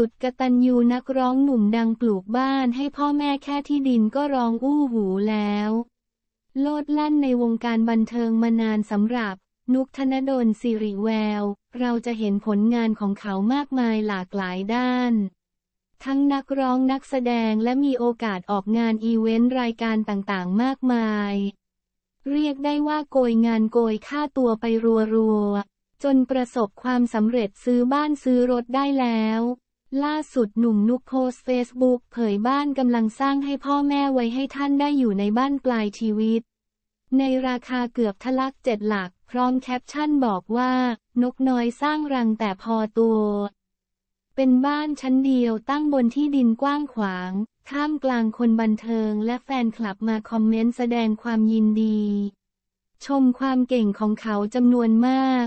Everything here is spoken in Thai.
สุดกตันยูนักร้องหนุ่มดังปลูกบ้านให้พ่อแม่แค่ที่ดินก็ร้องอู้หูแล้ว โลดลั่นในวงการบันเทิงมานานสำหรับนุกธนดลสิริแววเราจะเห็นผลงานของเขามากมายหลากหลายด้าน ทั้งนักร้องนักแสดงและมีโอกาสออกงานอีเวนต์รายการต่าง ๆ มากมาย เรียกได้ว่าโกยงานโกยค่าตัวไปรัว ๆ จนประสบความสำเร็จซื้อบ้านซื้อรถได้แล้วล่าสุดหนุ่มนุกโพสเฟซบุ๊กเผยบ้านกำลังสร้างให้พ่อแม่ไว้ให้ท่านได้อยู่ในบ้านปลายชีวิต ในราคาเกือบทะลักเจ็ดหลัก พร้อมแคปชั่นบอกว่า นกน้อยสร้างรังแต่พอตัว เป็นบ้านชั้นเดียวตั้งบนที่ดินกว้างขวางท่ามกลางคนบันเทิงและแฟนคลับมาคอมเมนต์แสดงความยินดี ชมความเก่งของเขาจำนวนมาก